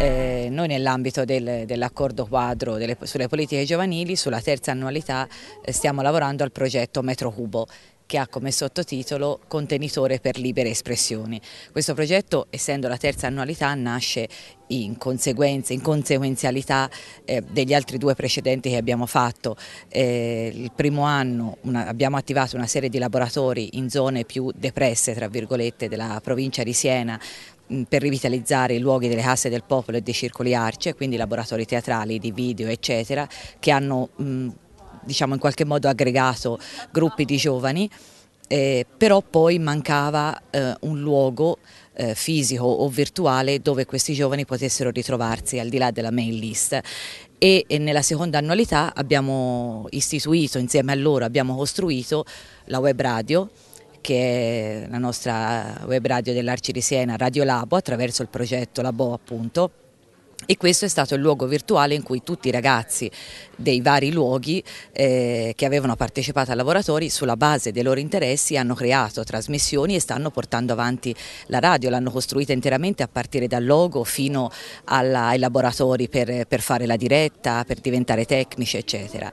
Eh, noi nell'ambito del, dell'accordo quadro delle, sulle politiche giovanili, sulla terza annualità, eh, stiamo lavorando al progetto Metro Cubo che ha come sottotitolo Contenitore per libere espressioni. Questo progetto, essendo la terza annualità, nasce in conseguenza, in conseguenzialità eh, degli altri due precedenti che abbiamo fatto. Eh, il primo anno una, abbiamo attivato una serie di laboratori in zone più depresse, tra virgolette, della provincia di Siena, per rivitalizzare i luoghi delle casse del popolo e dei circoli arce, quindi laboratori teatrali, di video eccetera, che hanno diciamo in qualche modo aggregato gruppi di giovani, eh, però poi mancava eh, un luogo eh, fisico o virtuale dove questi giovani potessero ritrovarsi al di là della mail list e, nella seconda annualità abbiamo istituito insieme a loro, abbiamo costruito la web radio che è la nostra web radio dell'Arci di Siena, Radio Labo, attraverso il progetto Labo appunto, e questo è stato il luogo virtuale in cui tutti i ragazzi dei vari luoghi eh, che avevano partecipato a lavoratori sulla base dei loro interessi hanno creato trasmissioni e stanno portando avanti la radio, l'hanno costruita interamente a partire dal logo fino alla, ai laboratori per, per fare la diretta, per diventare tecnici eccetera.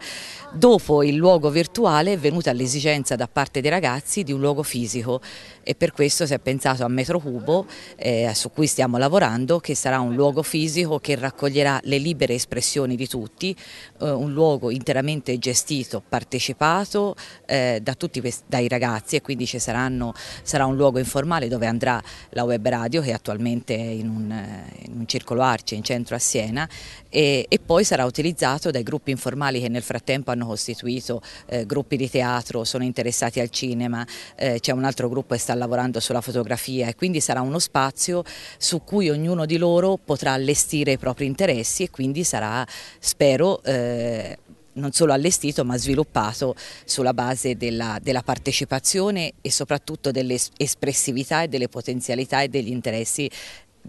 Dopo il luogo virtuale è venuta l'esigenza da parte dei ragazzi di un luogo fisico e per questo si è pensato a Metro Cubo eh, su cui stiamo lavorando che sarà un luogo fisico che raccoglierà le libere espressioni di tutti, eh, un luogo interamente gestito, partecipato eh, da tutti dai ragazzi e quindi ci saranno, sarà un luogo informale dove andrà la web radio che è attualmente in un, eh, in un circolo Arce in centro a Siena e, e, poi sarà utilizzato dai gruppi informali che nel frattempo hanno costituito eh, gruppi di teatro, sono interessati al cinema, eh, c'è un altro gruppo che sta lavorando sulla fotografia e quindi sarà uno spazio su cui ognuno di loro potrà allestire i propri interessi e quindi sarà, spero, eh, non solo allestito ma sviluppato sulla base della, della partecipazione e soprattutto dell'espressività e delle potenzialità e degli interessi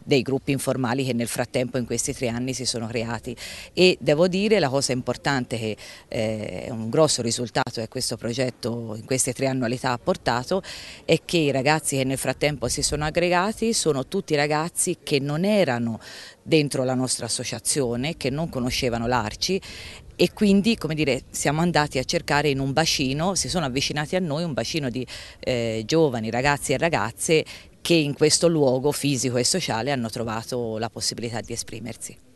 dei gruppi informali che nel frattempo in questi tre anni si sono creati e devo dire la cosa importante che è eh, un grosso risultato che questo progetto in queste tre annualità ha portato è che i ragazzi che nel frattempo si sono aggregati sono tutti ragazzi che non erano dentro la nostra associazione, che non conoscevano l'Arci e quindi come dire, siamo andati a cercare in un bacino, si sono avvicinati a noi un bacino di eh, giovani ragazzi e ragazze che in questo luogo fisico e sociale hanno trovato la possibilità di esprimersi.